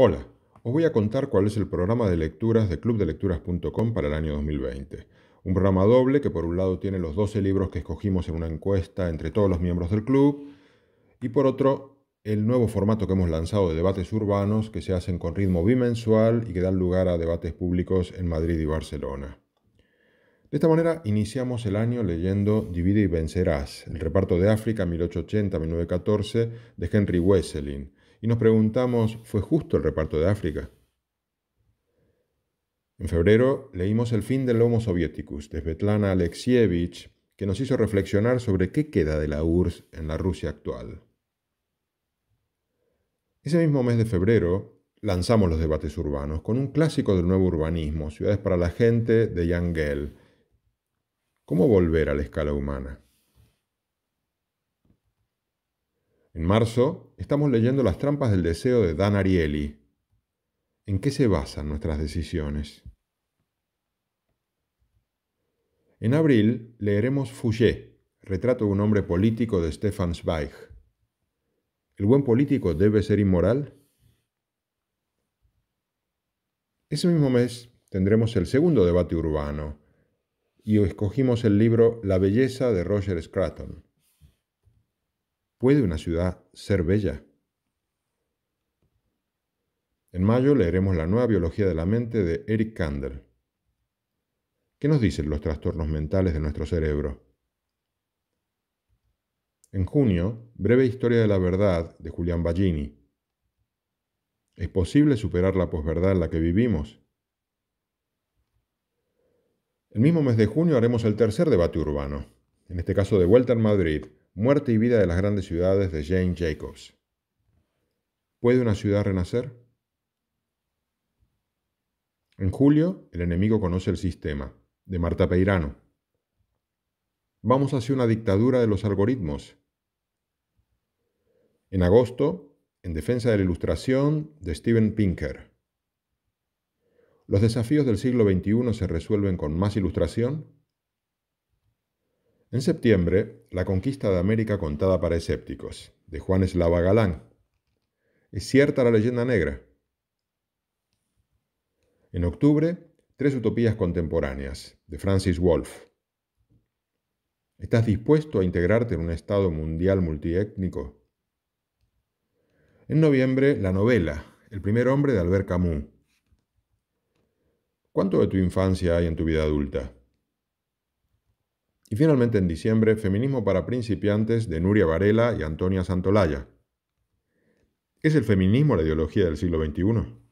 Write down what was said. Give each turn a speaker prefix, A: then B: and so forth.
A: Hola, os voy a contar cuál es el programa de lecturas de clubdelecturas.com para el año 2020. Un programa doble que por un lado tiene los 12 libros que escogimos en una encuesta entre todos los miembros del club y por otro el nuevo formato que hemos lanzado de debates urbanos que se hacen con ritmo bimensual y que dan lugar a debates públicos en Madrid y Barcelona. De esta manera iniciamos el año leyendo Divide y Vencerás, el reparto de África 1880-1914 de Henry Wesselin, y nos preguntamos, ¿fue justo el reparto de África? En febrero leímos El fin del Homo Sovieticus de Svetlana Alexievich, que nos hizo reflexionar sobre qué queda de la URSS en la Rusia actual. Ese mismo mes de febrero lanzamos los debates urbanos con un clásico del nuevo urbanismo, Ciudades para la Gente de Jan Gell. ¿Cómo volver a la escala humana? En marzo estamos leyendo Las trampas del deseo de Dan Ariely. ¿En qué se basan nuestras decisiones? En abril leeremos Fouché, retrato de un hombre político de Stefan Zweig. ¿El buen político debe ser inmoral? Ese mismo mes tendremos el segundo debate urbano y escogimos el libro La belleza de Roger Scraton. ¿Puede una ciudad ser bella? En mayo leeremos la nueva biología de la mente de Eric Kandel. ¿Qué nos dicen los trastornos mentales de nuestro cerebro? En junio, breve historia de la verdad de Julián Ballini. ¿Es posible superar la posverdad en la que vivimos? El mismo mes de junio haremos el tercer debate urbano, en este caso de vuelta en Madrid, Muerte y vida de las grandes ciudades de Jane Jacobs. ¿Puede una ciudad renacer? En julio, El enemigo conoce el sistema, de Marta Peirano. Vamos hacia una dictadura de los algoritmos. En agosto, En defensa de la ilustración, de Steven Pinker. ¿Los desafíos del siglo XXI se resuelven con más ilustración? En septiembre, La conquista de América contada para escépticos, de Juan Eslava Galán. Es cierta la leyenda negra. En octubre, Tres utopías contemporáneas, de Francis Wolff. ¿Estás dispuesto a integrarte en un Estado mundial multiétnico? En noviembre, la novela, El primer hombre de Albert Camus. ¿Cuánto de tu infancia hay en tu vida adulta? Y finalmente en diciembre, Feminismo para principiantes de Nuria Varela y Antonia Santolaya. ¿Es el feminismo la ideología del siglo XXI?